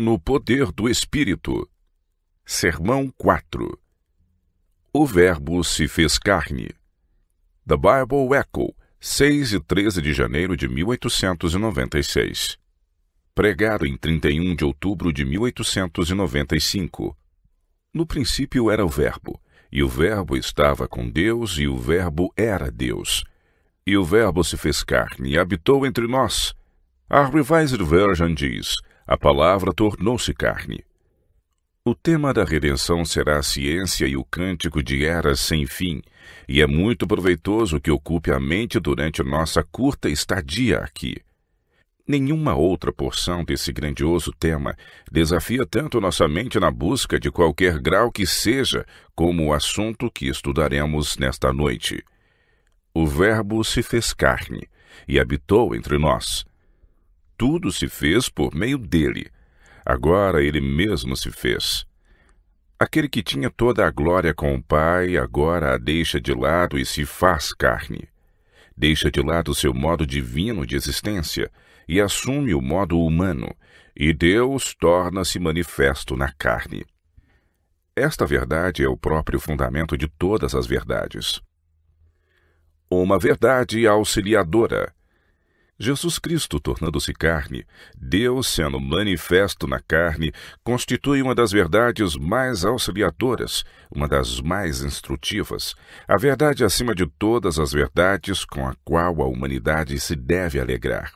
no poder do Espírito. Sermão 4 O Verbo se fez carne. The Bible Echo, 6 e 13 de janeiro de 1896. Pregado em 31 de outubro de 1895. No princípio era o Verbo, e o Verbo estava com Deus, e o Verbo era Deus. E o Verbo se fez carne e habitou entre nós. A Revised Version diz: a palavra tornou-se carne. O tema da redenção será a ciência e o cântico de eras sem fim, e é muito proveitoso que ocupe a mente durante nossa curta estadia aqui. Nenhuma outra porção desse grandioso tema desafia tanto nossa mente na busca de qualquer grau que seja, como o assunto que estudaremos nesta noite. O Verbo se fez carne e habitou entre nós, tudo se fez por meio dele. Agora ele mesmo se fez. Aquele que tinha toda a glória com o Pai agora a deixa de lado e se faz carne. Deixa de lado seu modo divino de existência e assume o modo humano, e Deus torna-se manifesto na carne. Esta verdade é o próprio fundamento de todas as verdades. Uma verdade auxiliadora, Jesus Cristo, tornando-se carne, Deus sendo manifesto na carne, constitui uma das verdades mais auxiliadoras, uma das mais instrutivas, a verdade acima de todas as verdades com a qual a humanidade se deve alegrar.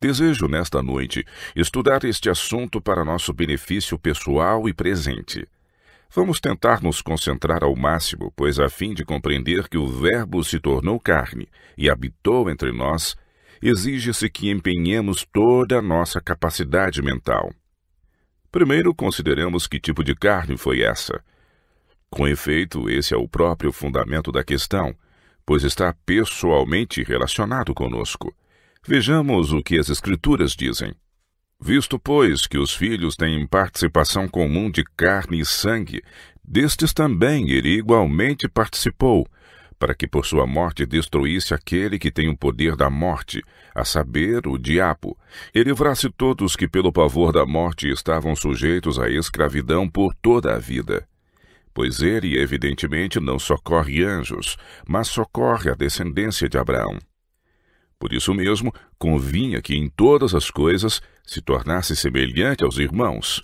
Desejo nesta noite estudar este assunto para nosso benefício pessoal e presente. Vamos tentar nos concentrar ao máximo, pois a fim de compreender que o Verbo se tornou carne e habitou entre nós, exige-se que empenhemos toda a nossa capacidade mental. Primeiro, consideremos que tipo de carne foi essa. Com efeito, esse é o próprio fundamento da questão, pois está pessoalmente relacionado conosco. Vejamos o que as Escrituras dizem. Visto, pois, que os filhos têm participação comum de carne e sangue, destes também ele igualmente participou, para que por sua morte destruísse aquele que tem o poder da morte, a saber, o diabo, e livrasse todos que pelo pavor da morte estavam sujeitos à escravidão por toda a vida. Pois ele, evidentemente, não socorre anjos, mas socorre a descendência de Abraão. Por isso mesmo, convinha que em todas as coisas se tornasse semelhante aos irmãos.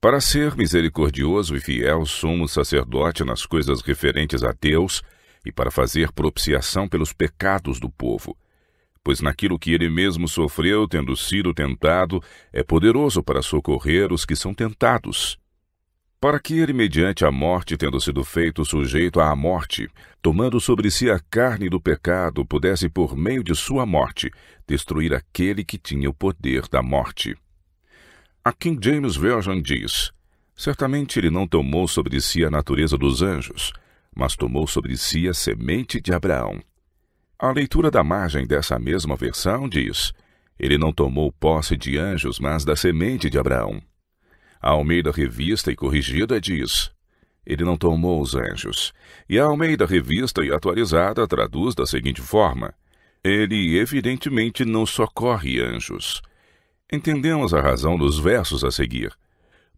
Para ser misericordioso e fiel sumo sacerdote nas coisas referentes a Deus, e para fazer propiciação pelos pecados do povo. Pois naquilo que ele mesmo sofreu, tendo sido tentado, é poderoso para socorrer os que são tentados. Para que ele, mediante a morte, tendo sido feito sujeito à morte, tomando sobre si a carne do pecado, pudesse, por meio de sua morte, destruir aquele que tinha o poder da morte. A King James Version diz: Certamente ele não tomou sobre si a natureza dos anjos, mas tomou sobre si a semente de Abraão. A leitura da margem dessa mesma versão diz: Ele não tomou posse de anjos, mas da semente de Abraão. A Almeida Revista e Corrigida diz: Ele não tomou os anjos. E a Almeida Revista e Atualizada traduz da seguinte forma: Ele evidentemente não socorre anjos. Entendemos a razão dos versos a seguir.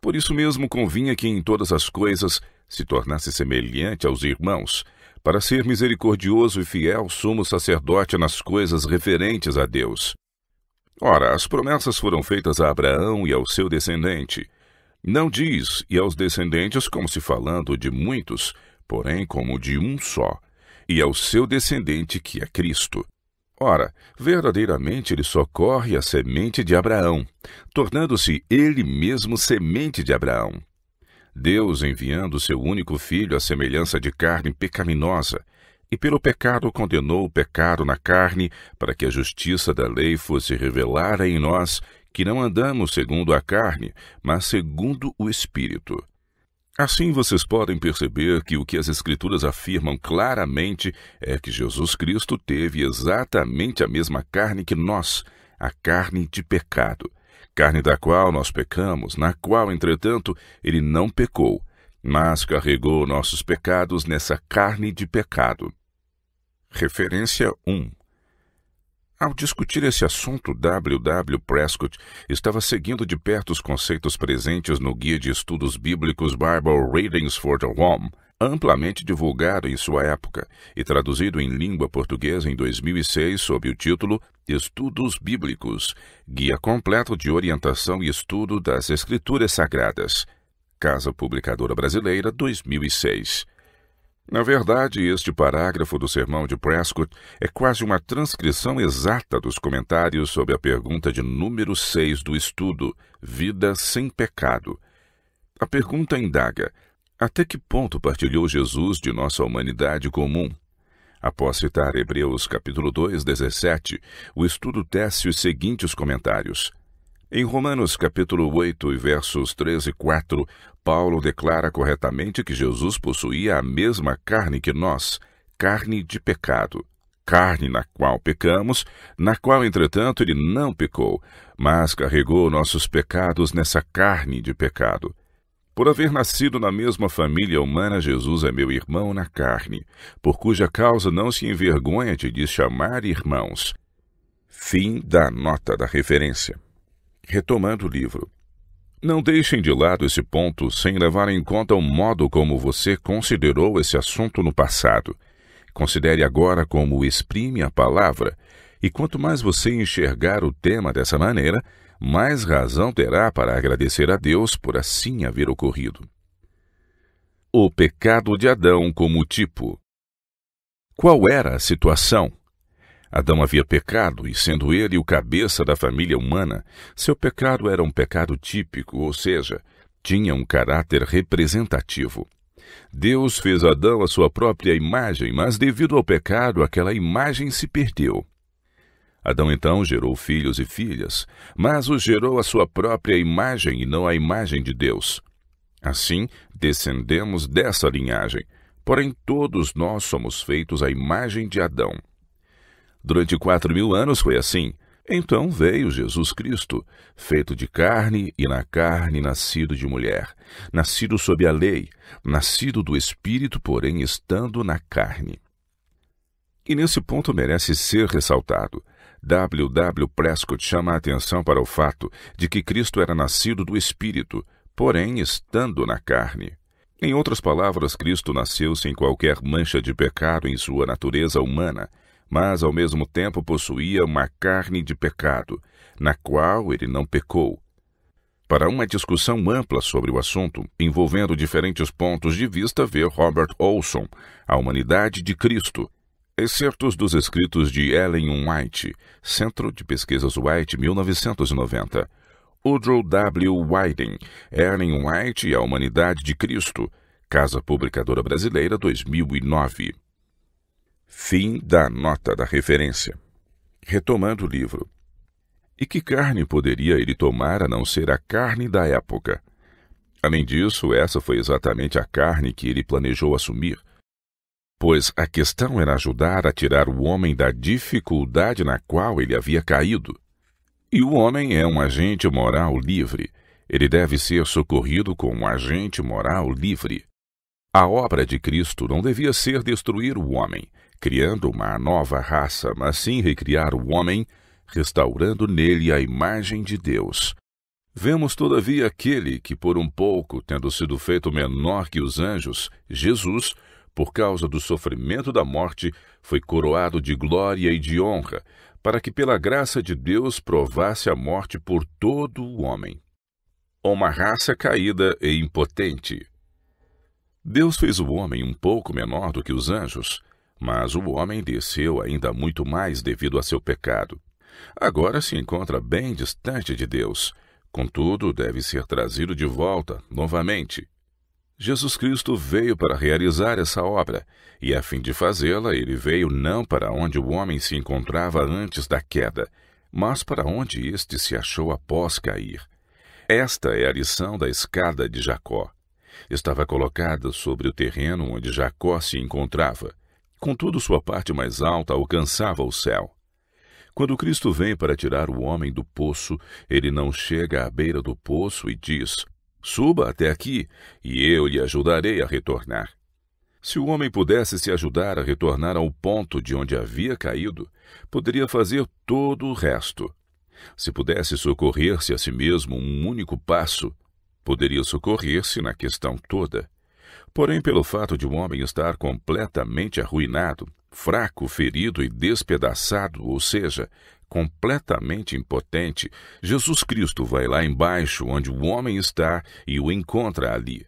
Por isso mesmo convinha que em todas as coisas se tornasse semelhante aos irmãos, para ser misericordioso e fiel sumo sacerdote nas coisas referentes a Deus. Ora, as promessas foram feitas a Abraão e ao seu descendente. Não diz e aos descendentes como se falando de muitos, porém como de um só, e ao seu descendente que é Cristo. Ora, verdadeiramente ele socorre a semente de Abraão, tornando-se ele mesmo semente de Abraão. Deus enviando seu único filho à semelhança de carne pecaminosa, e pelo pecado condenou o pecado na carne, para que a justiça da lei fosse revelada em nós, que não andamos segundo a carne, mas segundo o Espírito. Assim vocês podem perceber que o que as Escrituras afirmam claramente é que Jesus Cristo teve exatamente a mesma carne que nós, a carne de pecado carne da qual nós pecamos, na qual, entretanto, ele não pecou, mas carregou nossos pecados nessa carne de pecado. Referência 1 ao discutir esse assunto, W. W. Prescott estava seguindo de perto os conceitos presentes no Guia de Estudos Bíblicos Bible Readings for the Home, amplamente divulgado em sua época e traduzido em língua portuguesa em 2006 sob o título Estudos Bíblicos Guia Completo de Orientação e Estudo das Escrituras Sagradas. Casa Publicadora Brasileira, 2006. Na verdade, este parágrafo do sermão de Prescott é quase uma transcrição exata dos comentários sobre a pergunta de número 6 do estudo, Vida sem Pecado. A pergunta indaga até que ponto partilhou Jesus de nossa humanidade comum? Após citar Hebreus capítulo 2, 17, o estudo tece os seguintes comentários. Em Romanos capítulo 8 e versos 13 e 4, Paulo declara corretamente que Jesus possuía a mesma carne que nós, carne de pecado, carne na qual pecamos, na qual, entretanto, ele não pecou, mas carregou nossos pecados nessa carne de pecado. Por haver nascido na mesma família humana, Jesus é meu irmão na carne, por cuja causa não se envergonha de lhes chamar irmãos. Fim da nota da referência. Retomando o livro. Não deixem de lado esse ponto sem levar em conta o modo como você considerou esse assunto no passado. Considere agora como exprime a palavra, e quanto mais você enxergar o tema dessa maneira, mais razão terá para agradecer a Deus por assim haver ocorrido. O pecado de Adão como tipo. Qual era a situação? Adão havia pecado, e sendo ele o cabeça da família humana, seu pecado era um pecado típico, ou seja, tinha um caráter representativo. Deus fez Adão a sua própria imagem, mas devido ao pecado, aquela imagem se perdeu. Adão então gerou filhos e filhas, mas os gerou à sua própria imagem e não à imagem de Deus. Assim, descendemos dessa linhagem, porém todos nós somos feitos à imagem de Adão. Durante quatro mil anos foi assim. Então veio Jesus Cristo, feito de carne e na carne nascido de mulher, nascido sob a lei, nascido do Espírito, porém estando na carne. E nesse ponto merece ser ressaltado W. W. Prescott chama a atenção para o fato de que Cristo era nascido do Espírito, porém estando na carne. Em outras palavras, Cristo nasceu sem qualquer mancha de pecado em sua natureza humana, mas ao mesmo tempo possuía uma carne de pecado, na qual ele não pecou. Para uma discussão ampla sobre o assunto, envolvendo diferentes pontos de vista, vê Robert Olson, A Humanidade de Cristo, Excertos dos escritos de Ellen White, Centro de Pesquisas White, 1990. Woodrow W. Wyden, Ellen White e a Humanidade de Cristo, Casa Publicadora Brasileira, 2009. Fim da nota da referência. Retomando o livro. E que carne poderia ele tomar a não ser a carne da época? Além disso, essa foi exatamente a carne que ele planejou assumir – pois a questão era ajudar a tirar o homem da dificuldade na qual ele havia caído. E o homem é um agente moral livre. Ele deve ser socorrido como um agente moral livre. A obra de Cristo não devia ser destruir o homem, criando uma nova raça, mas sim recriar o homem, restaurando nele a imagem de Deus. Vemos, todavia, aquele que, por um pouco, tendo sido feito menor que os anjos, Jesus, por causa do sofrimento da morte, foi coroado de glória e de honra, para que pela graça de Deus provasse a morte por todo o homem. Uma raça caída e impotente. Deus fez o homem um pouco menor do que os anjos, mas o homem desceu ainda muito mais devido a seu pecado. Agora se encontra bem distante de Deus, contudo deve ser trazido de volta, novamente, Jesus Cristo veio para realizar essa obra, e a fim de fazê-la, ele veio não para onde o homem se encontrava antes da queda, mas para onde este se achou após cair. Esta é a lição da escada de Jacó. Estava colocada sobre o terreno onde Jacó se encontrava. Contudo, sua parte mais alta alcançava o céu. Quando Cristo vem para tirar o homem do poço, ele não chega à beira do poço e diz: Suba até aqui, e eu lhe ajudarei a retornar. Se o homem pudesse se ajudar a retornar ao ponto de onde havia caído, poderia fazer todo o resto. Se pudesse socorrer-se a si mesmo um único passo, poderia socorrer-se na questão toda. Porém, pelo fato de um homem estar completamente arruinado, fraco, ferido e despedaçado, ou seja, completamente impotente, Jesus Cristo vai lá embaixo onde o homem está e o encontra ali.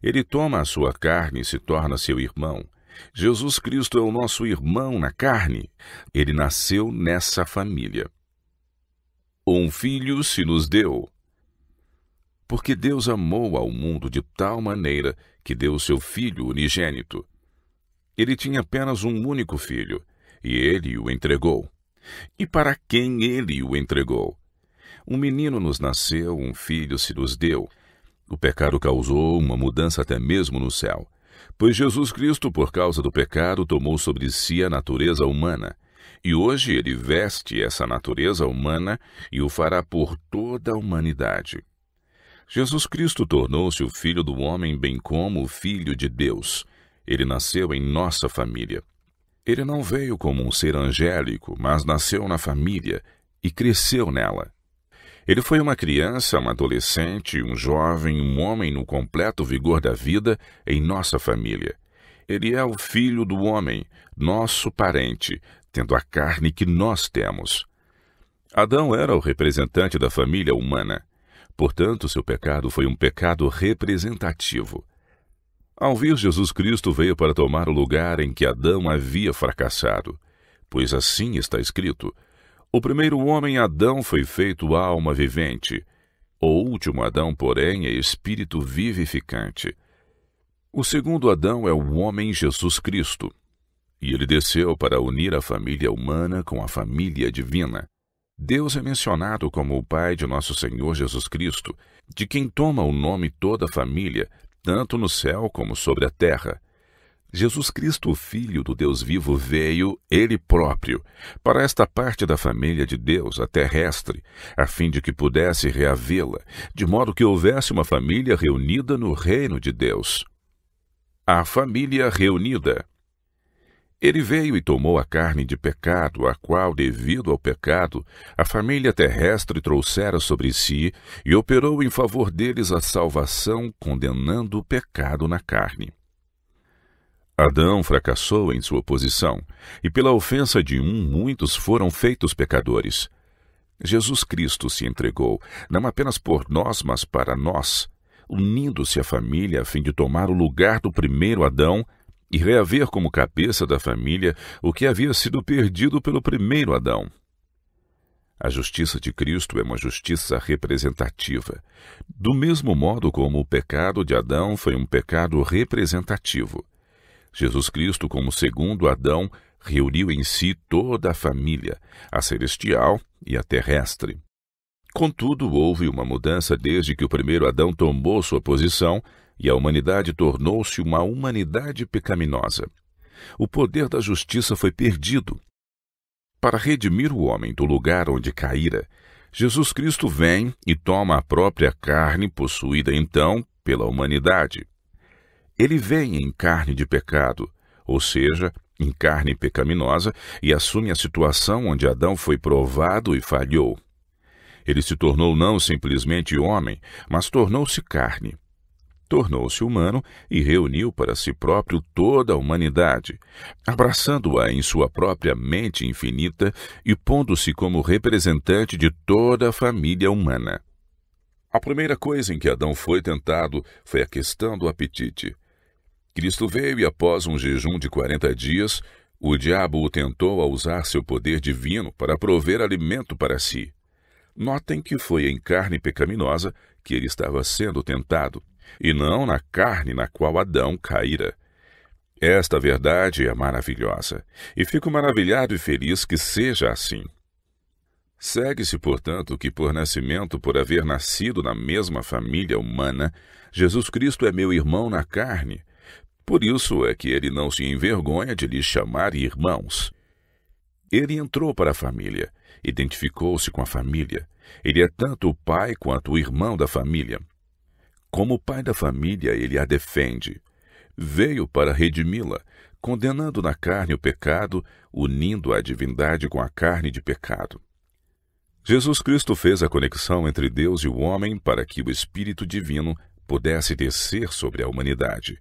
Ele toma a sua carne e se torna seu irmão. Jesus Cristo é o nosso irmão na carne. Ele nasceu nessa família. Um filho se nos deu. Porque Deus amou ao mundo de tal maneira que deu seu filho unigênito. Ele tinha apenas um único filho, e ele o entregou e para quem ele o entregou. Um menino nos nasceu, um filho se nos deu. O pecado causou uma mudança até mesmo no céu. Pois Jesus Cristo, por causa do pecado, tomou sobre si a natureza humana. E hoje ele veste essa natureza humana e o fará por toda a humanidade. Jesus Cristo tornou-se o Filho do Homem, bem como o Filho de Deus. Ele nasceu em nossa família. Ele não veio como um ser angélico, mas nasceu na família e cresceu nela. Ele foi uma criança, um adolescente, um jovem, um homem no completo vigor da vida em nossa família. Ele é o filho do homem, nosso parente, tendo a carne que nós temos. Adão era o representante da família humana. Portanto, seu pecado foi um pecado representativo. Ao vir, Jesus Cristo veio para tomar o lugar em que Adão havia fracassado, pois assim está escrito: O primeiro homem Adão foi feito alma vivente, o último Adão, porém, é espírito vivificante. O segundo Adão é o homem Jesus Cristo, e ele desceu para unir a família humana com a família divina. Deus é mencionado como o Pai de nosso Senhor Jesus Cristo, de quem toma o nome toda a família, tanto no céu como sobre a terra. Jesus Cristo, Filho do Deus vivo, veio, Ele próprio, para esta parte da família de Deus, a terrestre, a fim de que pudesse reavê-la, de modo que houvesse uma família reunida no reino de Deus. A família reunida. Ele veio e tomou a carne de pecado, a qual, devido ao pecado, a família terrestre trouxera sobre si, e operou em favor deles a salvação, condenando o pecado na carne. Adão fracassou em sua posição, e pela ofensa de um, muitos foram feitos pecadores. Jesus Cristo se entregou, não apenas por nós, mas para nós, unindo-se à família a fim de tomar o lugar do primeiro Adão e reaver como cabeça da família o que havia sido perdido pelo primeiro Adão. A justiça de Cristo é uma justiça representativa, do mesmo modo como o pecado de Adão foi um pecado representativo. Jesus Cristo, como segundo Adão, reuniu em si toda a família, a celestial e a terrestre. Contudo, houve uma mudança desde que o primeiro Adão tomou sua posição e a humanidade tornou-se uma humanidade pecaminosa. O poder da justiça foi perdido. Para redimir o homem do lugar onde caíra, Jesus Cristo vem e toma a própria carne possuída então pela humanidade. Ele vem em carne de pecado, ou seja, em carne pecaminosa, e assume a situação onde Adão foi provado e falhou. Ele se tornou não simplesmente homem, mas tornou-se carne tornou-se humano e reuniu para si próprio toda a humanidade, abraçando-a em sua própria mente infinita e pondo-se como representante de toda a família humana. A primeira coisa em que Adão foi tentado foi a questão do apetite. Cristo veio e, após um jejum de quarenta dias, o diabo o tentou a usar seu poder divino para prover alimento para si. Notem que foi em carne pecaminosa que ele estava sendo tentado, e não na carne na qual Adão caíra. Esta verdade é maravilhosa, e fico maravilhado e feliz que seja assim. Segue-se, portanto, que por nascimento, por haver nascido na mesma família humana, Jesus Cristo é meu irmão na carne. Por isso é que ele não se envergonha de lhe chamar irmãos. Ele entrou para a família, identificou-se com a família. Ele é tanto o pai quanto o irmão da família. Como pai da família, ele a defende. Veio para redimi-la, condenando na carne o pecado, unindo a divindade com a carne de pecado. Jesus Cristo fez a conexão entre Deus e o homem para que o Espírito Divino pudesse descer sobre a humanidade.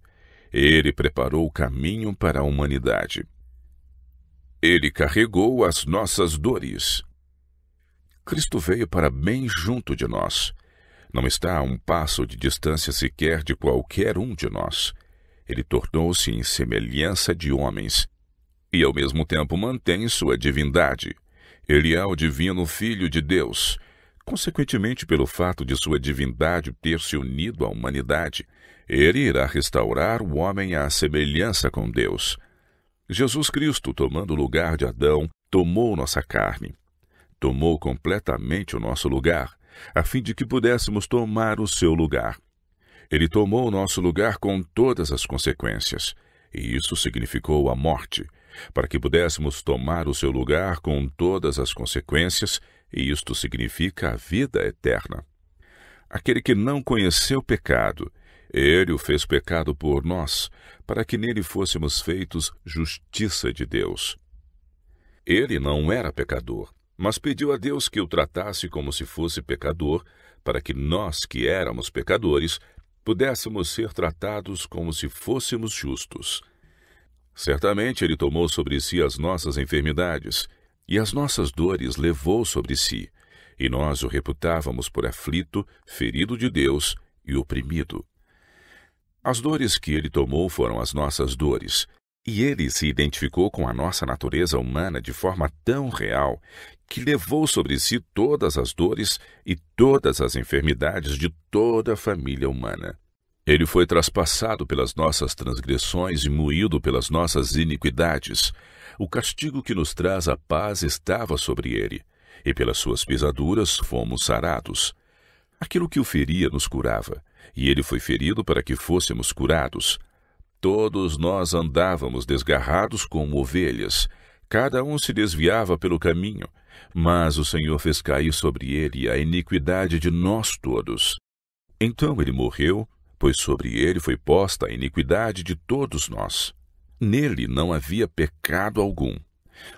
Ele preparou o caminho para a humanidade. Ele carregou as nossas dores. Cristo veio para bem junto de nós. Não está a um passo de distância sequer de qualquer um de nós. Ele tornou-se em semelhança de homens e, ao mesmo tempo, mantém sua divindade. Ele é o divino Filho de Deus. Consequentemente, pelo fato de sua divindade ter se unido à humanidade, ele irá restaurar o homem à semelhança com Deus. Jesus Cristo, tomando o lugar de Adão, tomou nossa carne, tomou completamente o nosso lugar a fim de que pudéssemos tomar o seu lugar. Ele tomou o nosso lugar com todas as consequências, e isso significou a morte, para que pudéssemos tomar o seu lugar com todas as consequências, e isto significa a vida eterna. Aquele que não conheceu pecado, ele o fez pecado por nós, para que nele fôssemos feitos justiça de Deus. Ele não era pecador, mas pediu a Deus que o tratasse como se fosse pecador, para que nós, que éramos pecadores, pudéssemos ser tratados como se fôssemos justos. Certamente ele tomou sobre si as nossas enfermidades, e as nossas dores levou sobre si, e nós o reputávamos por aflito, ferido de Deus e oprimido. As dores que ele tomou foram as nossas dores, e ele se identificou com a nossa natureza humana de forma tão real que levou sobre si todas as dores e todas as enfermidades de toda a família humana. Ele foi traspassado pelas nossas transgressões e moído pelas nossas iniquidades. O castigo que nos traz a paz estava sobre ele, e pelas suas pisaduras fomos sarados. Aquilo que o feria nos curava, e ele foi ferido para que fôssemos curados. Todos nós andávamos desgarrados como ovelhas, cada um se desviava pelo caminho, mas o Senhor fez cair sobre ele a iniquidade de nós todos. Então ele morreu, pois sobre ele foi posta a iniquidade de todos nós. Nele não havia pecado algum,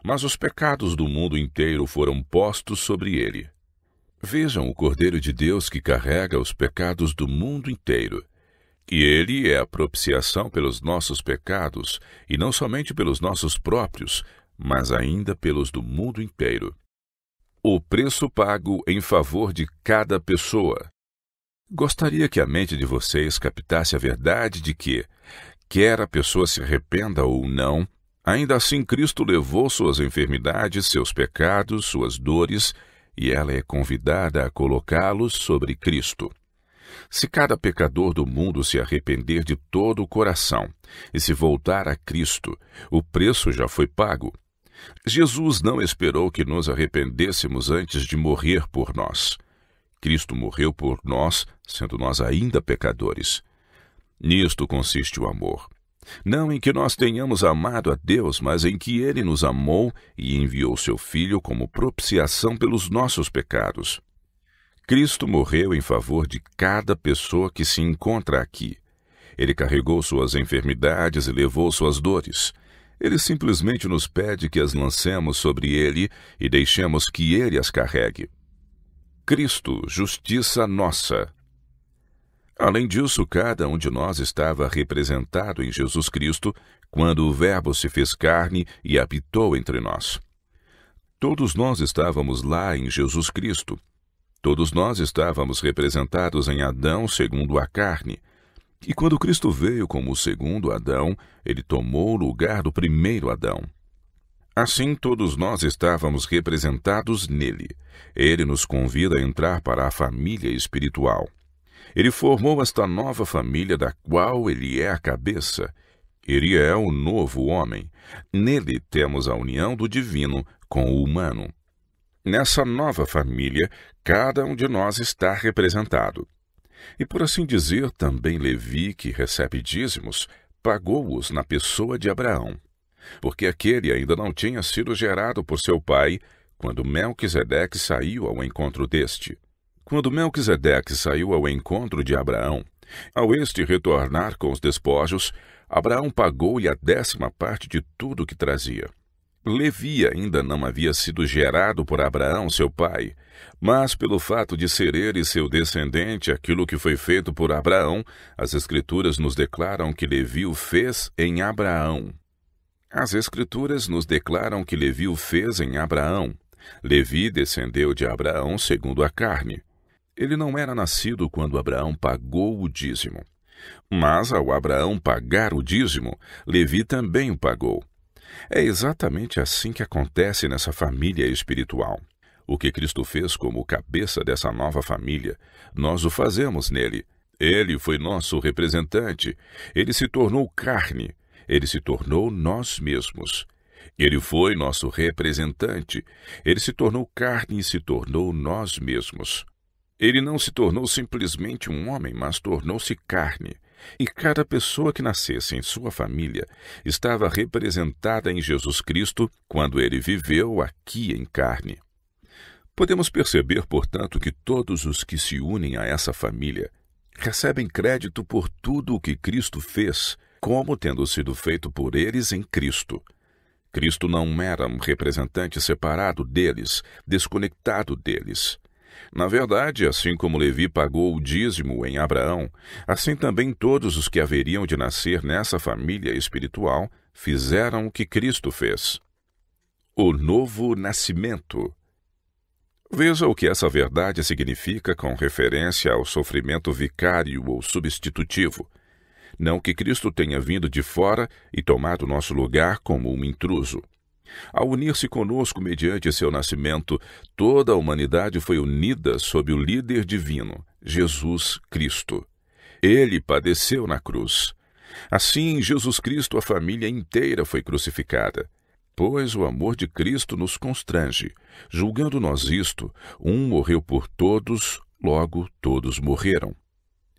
mas os pecados do mundo inteiro foram postos sobre ele. Vejam o Cordeiro de Deus que carrega os pecados do mundo inteiro. E ele é a propiciação pelos nossos pecados, e não somente pelos nossos próprios, mas ainda pelos do mundo inteiro. O preço pago em favor de cada pessoa. Gostaria que a mente de vocês captasse a verdade de que, quer a pessoa se arrependa ou não, ainda assim Cristo levou suas enfermidades, seus pecados, suas dores, e ela é convidada a colocá-los sobre Cristo. Se cada pecador do mundo se arrepender de todo o coração e se voltar a Cristo, o preço já foi pago. Jesus não esperou que nos arrependêssemos antes de morrer por nós. Cristo morreu por nós, sendo nós ainda pecadores. Nisto consiste o amor. Não em que nós tenhamos amado a Deus, mas em que Ele nos amou e enviou seu Filho como propiciação pelos nossos pecados. Cristo morreu em favor de cada pessoa que se encontra aqui. Ele carregou suas enfermidades e levou suas dores. Ele simplesmente nos pede que as lancemos sobre ele e deixemos que ele as carregue. Cristo, justiça nossa. Além disso, cada um de nós estava representado em Jesus Cristo quando o Verbo se fez carne e habitou entre nós. Todos nós estávamos lá em Jesus Cristo. Todos nós estávamos representados em Adão segundo a carne, e quando Cristo veio como o segundo Adão, ele tomou o lugar do primeiro Adão. Assim, todos nós estávamos representados nele. Ele nos convida a entrar para a família espiritual. Ele formou esta nova família da qual ele é a cabeça. Ele é o novo homem. Nele temos a união do divino com o humano. Nessa nova família, cada um de nós está representado. E por assim dizer, também Levi, que recebe dízimos, pagou-os na pessoa de Abraão, porque aquele ainda não tinha sido gerado por seu pai quando Melquisedeque saiu ao encontro deste. Quando Melquisedeque saiu ao encontro de Abraão, ao este retornar com os despojos, Abraão pagou-lhe a décima parte de tudo que trazia. Levi ainda não havia sido gerado por Abraão, seu pai, mas pelo fato de ser ele seu descendente aquilo que foi feito por Abraão, as Escrituras nos declaram que Levi o fez em Abraão. As Escrituras nos declaram que Levi o fez em Abraão. Levi descendeu de Abraão segundo a carne. Ele não era nascido quando Abraão pagou o dízimo. Mas ao Abraão pagar o dízimo, Levi também o pagou. É exatamente assim que acontece nessa família espiritual. O que Cristo fez como cabeça dessa nova família, nós o fazemos nele. Ele foi nosso representante. Ele se tornou carne. Ele se tornou nós mesmos. Ele foi nosso representante. Ele se tornou carne e se tornou nós mesmos. Ele não se tornou simplesmente um homem, mas tornou-se carne. E cada pessoa que nascesse em sua família estava representada em Jesus Cristo quando ele viveu aqui em carne. Podemos perceber, portanto, que todos os que se unem a essa família recebem crédito por tudo o que Cristo fez, como tendo sido feito por eles em Cristo. Cristo não era um representante separado deles, desconectado deles. Na verdade, assim como Levi pagou o dízimo em Abraão, assim também todos os que haveriam de nascer nessa família espiritual fizeram o que Cristo fez. O novo nascimento. Veja o que essa verdade significa com referência ao sofrimento vicário ou substitutivo. Não que Cristo tenha vindo de fora e tomado nosso lugar como um intruso. Ao unir-se conosco mediante seu nascimento, toda a humanidade foi unida sob o líder divino, Jesus Cristo. Ele padeceu na cruz. Assim, em Jesus Cristo, a família inteira foi crucificada. Pois o amor de Cristo nos constrange. Julgando nós isto, um morreu por todos, logo todos morreram.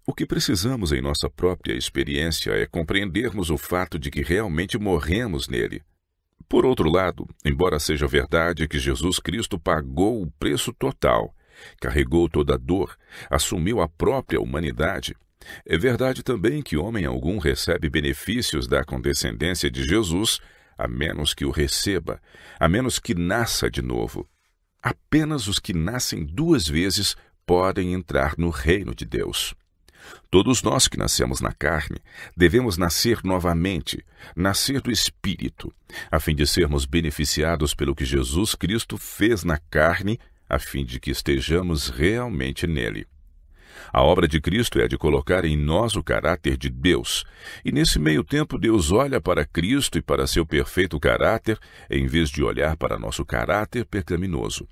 O que precisamos em nossa própria experiência é compreendermos o fato de que realmente morremos nele. Por outro lado, embora seja verdade que Jesus Cristo pagou o preço total, carregou toda a dor, assumiu a própria humanidade, é verdade também que homem algum recebe benefícios da condescendência de Jesus, a menos que o receba, a menos que nasça de novo. Apenas os que nascem duas vezes podem entrar no reino de Deus. Todos nós que nascemos na carne devemos nascer novamente, nascer do Espírito, a fim de sermos beneficiados pelo que Jesus Cristo fez na carne, a fim de que estejamos realmente nele. A obra de Cristo é de colocar em nós o caráter de Deus, e nesse meio tempo Deus olha para Cristo e para seu perfeito caráter, em vez de olhar para nosso caráter pecaminoso.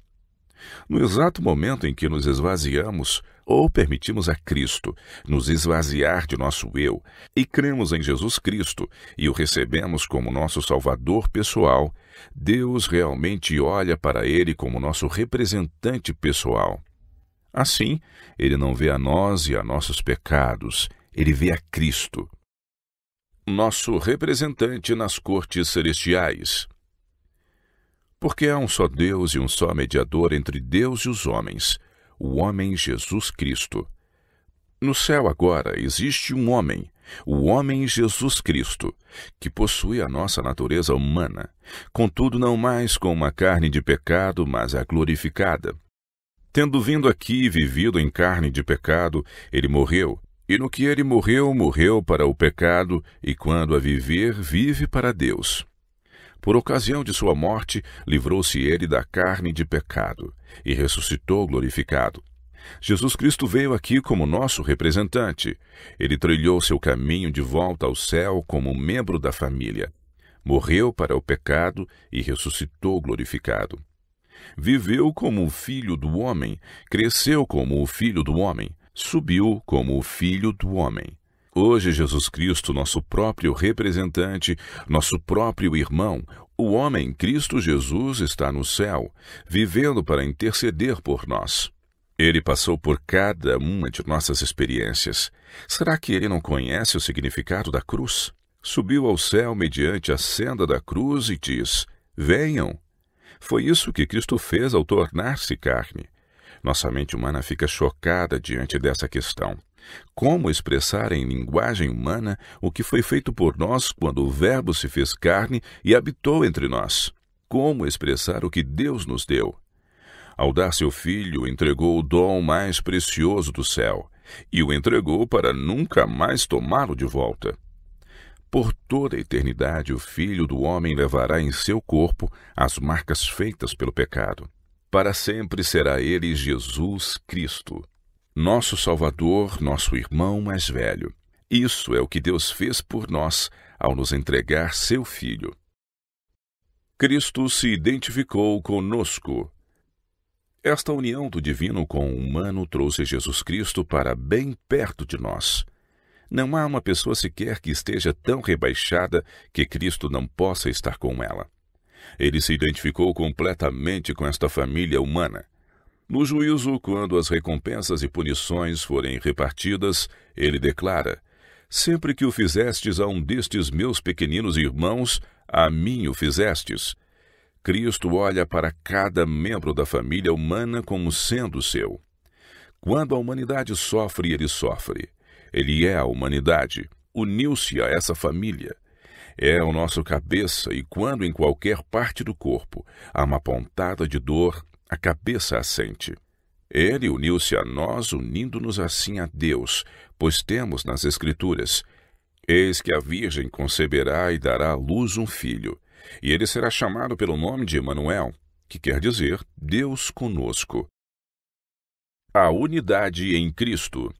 No exato momento em que nos esvaziamos, ou permitimos a Cristo nos esvaziar de nosso eu e cremos em Jesus Cristo e o recebemos como nosso Salvador pessoal, Deus realmente olha para ele como nosso representante pessoal. Assim, ele não vê a nós e a nossos pecados, ele vê a Cristo, nosso representante nas cortes celestiais. Porque há um só Deus e um só mediador entre Deus e os homens, o homem Jesus Cristo. No céu agora existe um homem, o homem Jesus Cristo, que possui a nossa natureza humana, contudo não mais com uma carne de pecado, mas a é glorificada. Tendo vindo aqui e vivido em carne de pecado, ele morreu, e no que ele morreu, morreu para o pecado, e quando a viver, vive para Deus. Por ocasião de sua morte, livrou-se ele da carne de pecado e ressuscitou glorificado. Jesus Cristo veio aqui como nosso representante. Ele trilhou seu caminho de volta ao céu como membro da família. Morreu para o pecado e ressuscitou glorificado. Viveu como o filho do homem, cresceu como o filho do homem, subiu como o filho do homem. Hoje, Jesus Cristo, nosso próprio representante, nosso próprio irmão, o homem Cristo Jesus está no céu, vivendo para interceder por nós. Ele passou por cada uma de nossas experiências. Será que ele não conhece o significado da cruz? Subiu ao céu mediante a senda da cruz e diz: Venham. Foi isso que Cristo fez ao tornar-se carne. Nossa mente humana fica chocada diante dessa questão. Como expressar em linguagem humana o que foi feito por nós quando o Verbo se fez carne e habitou entre nós? Como expressar o que Deus nos deu? Ao dar seu filho, entregou o dom mais precioso do céu e o entregou para nunca mais tomá-lo de volta. Por toda a eternidade, o filho do homem levará em seu corpo as marcas feitas pelo pecado. Para sempre será ele Jesus Cristo, nosso Salvador, nosso irmão mais velho. Isso é o que Deus fez por nós ao nos entregar seu Filho. Cristo se identificou conosco. Esta união do divino com o humano trouxe Jesus Cristo para bem perto de nós. Não há uma pessoa sequer que esteja tão rebaixada que Cristo não possa estar com ela. Ele se identificou completamente com esta família humana. No juízo, quando as recompensas e punições forem repartidas, ele declara: Sempre que o fizestes a um destes meus pequeninos irmãos, a mim o fizestes. Cristo olha para cada membro da família humana como sendo seu. Quando a humanidade sofre, ele sofre. Ele é a humanidade, uniu-se a essa família. É o nosso cabeça e quando em qualquer parte do corpo há uma pontada de dor, a cabeça assente. Ele uniu-se a nós, unindo-nos assim a Deus, pois temos nas Escrituras: Eis que a Virgem conceberá e dará à luz um filho, e ele será chamado pelo nome de Emanuel, que quer dizer Deus conosco. A unidade em Cristo.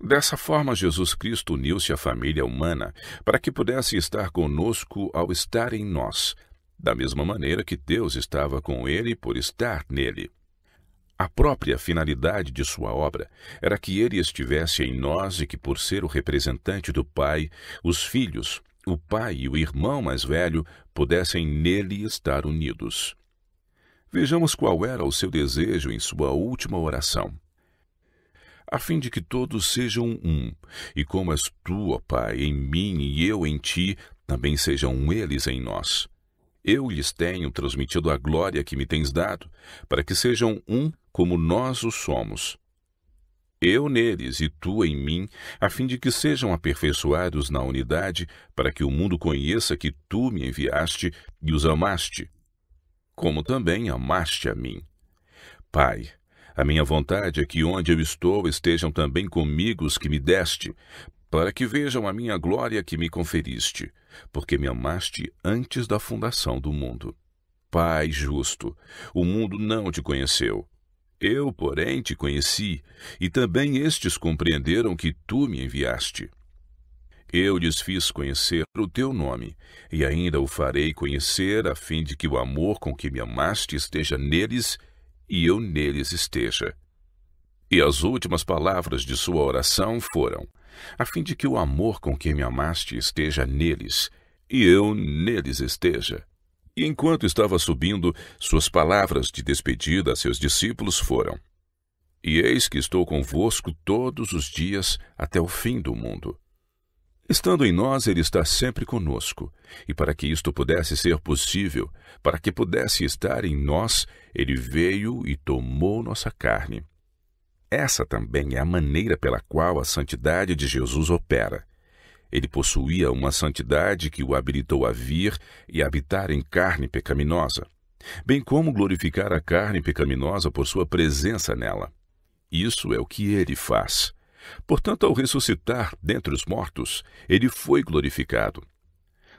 Dessa forma, Jesus Cristo uniu-se à família humana para que pudesse estar conosco ao estar em nós, da mesma maneira que Deus estava com ele por estar nele. A própria finalidade de sua obra era que ele estivesse em nós e que, por ser o representante do Pai, os filhos, o pai e o irmão mais velho, pudessem nele estar unidos. Vejamos qual era o seu desejo em sua última oração. A fim de que todos sejam um, e como és tu, ó Pai, em mim e eu em ti, também sejam eles em nós eu lhes tenho transmitido a glória que me tens dado, para que sejam um como nós o somos. Eu neles e tu em mim, a fim de que sejam aperfeiçoados na unidade, para que o mundo conheça que tu me enviaste e os amaste, como também amaste a mim. Pai, a minha vontade é que onde eu estou estejam também comigo os que me deste, para que vejam a minha glória que me conferiste porque me amaste antes da fundação do mundo. Pai justo, o mundo não te conheceu. Eu, porém, te conheci, e também estes compreenderam que tu me enviaste. Eu lhes fiz conhecer o teu nome, e ainda o farei conhecer, a fim de que o amor com que me amaste esteja neles e eu neles esteja. E as últimas palavras de sua oração foram: a fim de que o amor com que me amaste esteja neles, e eu neles esteja. E enquanto estava subindo, suas palavras de despedida a seus discípulos foram: E eis que estou convosco todos os dias até o fim do mundo. Estando em nós, Ele está sempre conosco, e para que isto pudesse ser possível, para que pudesse estar em nós, Ele veio e tomou nossa carne essa também é a maneira pela qual a santidade de Jesus opera. Ele possuía uma santidade que o habilitou a vir e habitar em carne pecaminosa, bem como glorificar a carne pecaminosa por sua presença nela. Isso é o que ele faz. Portanto, ao ressuscitar dentre os mortos, ele foi glorificado.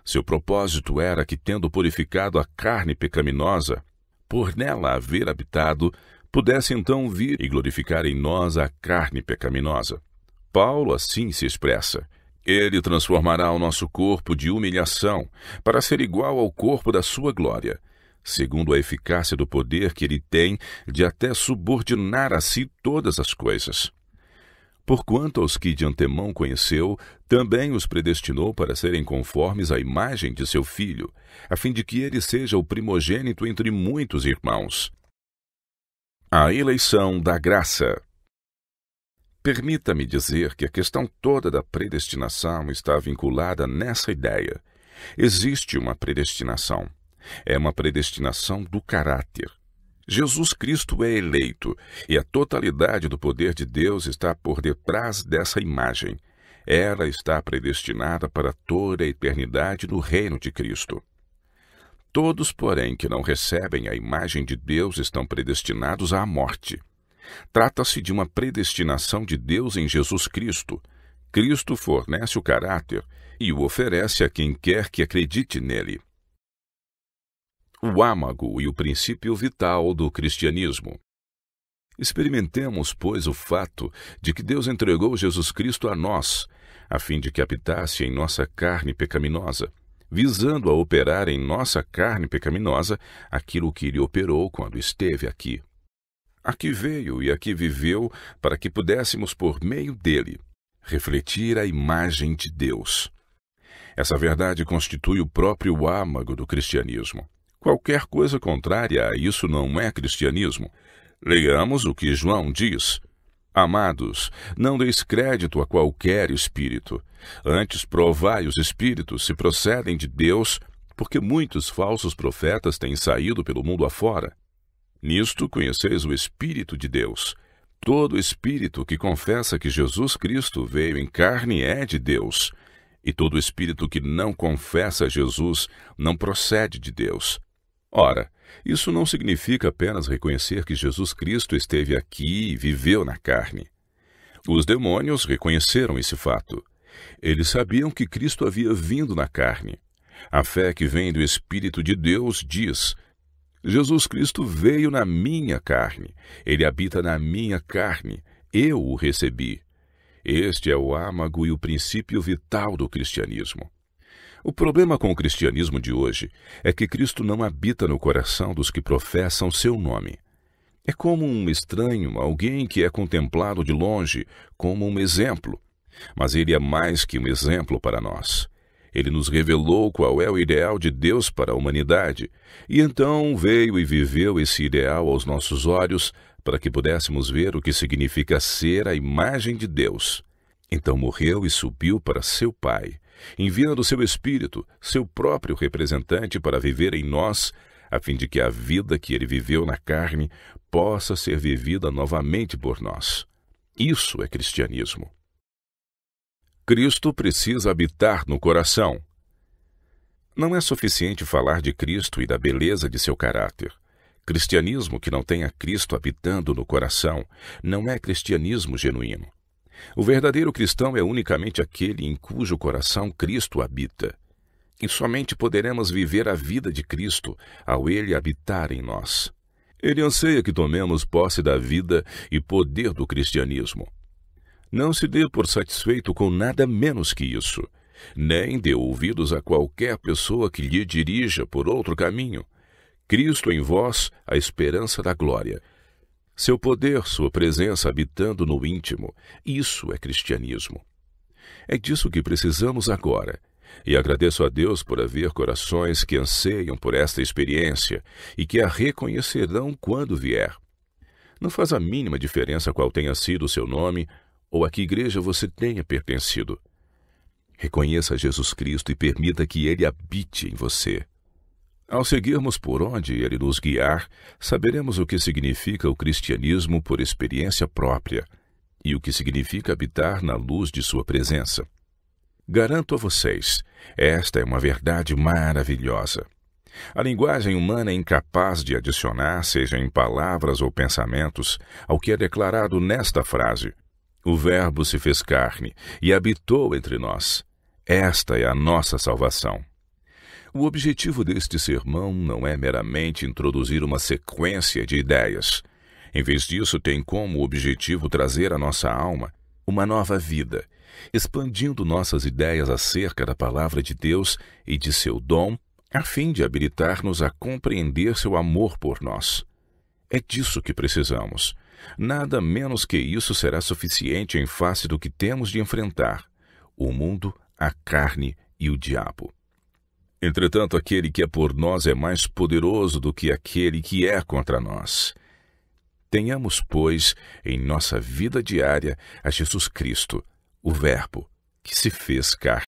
Seu propósito era que, tendo purificado a carne pecaminosa, por nela haver habitado, pudesse então vir e glorificar em nós a carne pecaminosa. Paulo assim se expressa. Ele transformará o nosso corpo de humilhação para ser igual ao corpo da sua glória, segundo a eficácia do poder que ele tem de até subordinar a si todas as coisas. Porquanto aos que de antemão conheceu, também os predestinou para serem conformes à imagem de seu filho, a fim de que ele seja o primogênito entre muitos irmãos. A eleição da graça. Permita-me dizer que a questão toda da predestinação está vinculada nessa ideia. Existe uma predestinação. É uma predestinação do caráter. Jesus Cristo é eleito e a totalidade do poder de Deus está por detrás dessa imagem. Ela está predestinada para toda a eternidade no reino de Cristo. Todos, porém, que não recebem a imagem de Deus estão predestinados à morte. Trata-se de uma predestinação de Deus em Jesus Cristo. Cristo fornece o caráter e o oferece a quem quer que acredite nele. O âmago e o princípio vital do cristianismo. Experimentemos, pois, o fato de que Deus entregou Jesus Cristo a nós, a fim de que habitasse em nossa carne pecaminosa visando a operar em nossa carne pecaminosa aquilo que ele operou quando esteve aqui. Aqui veio e aqui viveu para que pudéssemos, por meio dele, refletir a imagem de Deus. Essa verdade constitui o próprio âmago do cristianismo. Qualquer coisa contrária a isso não é cristianismo. Leiamos o que João diz. Amados, não deis crédito a qualquer espírito. Antes provai os espíritos se procedem de Deus, porque muitos falsos profetas têm saído pelo mundo afora. Nisto conheceis o Espírito de Deus. Todo espírito que confessa que Jesus Cristo veio em carne é de Deus. E todo espírito que não confessa Jesus não procede de Deus. Ora, isso não significa apenas reconhecer que Jesus Cristo esteve aqui e viveu na carne. Os demônios reconheceram esse fato. Eles sabiam que Cristo havia vindo na carne. A fé que vem do Espírito de Deus diz: Jesus Cristo veio na minha carne, ele habita na minha carne, eu o recebi. Este é o âmago e o princípio vital do cristianismo. O problema com o cristianismo de hoje é que Cristo não habita no coração dos que professam seu nome. É como um estranho, alguém que é contemplado de longe, como um exemplo. Mas ele é mais que um exemplo para nós. Ele nos revelou qual é o ideal de Deus para a humanidade, e então veio e viveu esse ideal aos nossos olhos para que pudéssemos ver o que significa ser a imagem de Deus. Então morreu e subiu para seu Pai envia do seu Espírito, seu próprio representante, para viver em nós, a fim de que a vida que ele viveu na carne possa ser vivida novamente por nós. Isso é cristianismo. Cristo precisa habitar no coração. Não é suficiente falar de Cristo e da beleza de seu caráter. Cristianismo que não tenha Cristo habitando no coração não é cristianismo genuíno. O verdadeiro cristão é unicamente aquele em cujo coração Cristo habita. E somente poderemos viver a vida de Cristo ao Ele habitar em nós. Ele anseia que tomemos posse da vida e poder do cristianismo. Não se dê por satisfeito com nada menos que isso, nem dê ouvidos a qualquer pessoa que lhe dirija por outro caminho. Cristo em vós, a esperança da glória. Seu poder, sua presença habitando no íntimo, isso é cristianismo. É disso que precisamos agora. E agradeço a Deus por haver corações que anseiam por esta experiência e que a reconhecerão quando vier. Não faz a mínima diferença qual tenha sido o seu nome ou a que igreja você tenha pertencido. Reconheça Jesus Cristo e permita que ele habite em você. Ao seguirmos por onde ele nos guiar, saberemos o que significa o cristianismo por experiência própria e o que significa habitar na luz de sua presença. Garanto a vocês, esta é uma verdade maravilhosa. A linguagem humana é incapaz de adicionar, seja em palavras ou pensamentos, ao que é declarado nesta frase: O Verbo se fez carne e habitou entre nós. Esta é a nossa salvação. O objetivo deste sermão não é meramente introduzir uma sequência de ideias. Em vez disso, tem como objetivo trazer à nossa alma uma nova vida, expandindo nossas ideias acerca da palavra de Deus e de seu dom, a fim de habilitar-nos a compreender seu amor por nós. É disso que precisamos. Nada menos que isso será suficiente em face do que temos de enfrentar: o mundo, a carne e o diabo. Entretanto, aquele que é por nós é mais poderoso do que aquele que é contra nós. Tenhamos, pois, em nossa vida diária a Jesus Cristo, o Verbo, que se fez carne.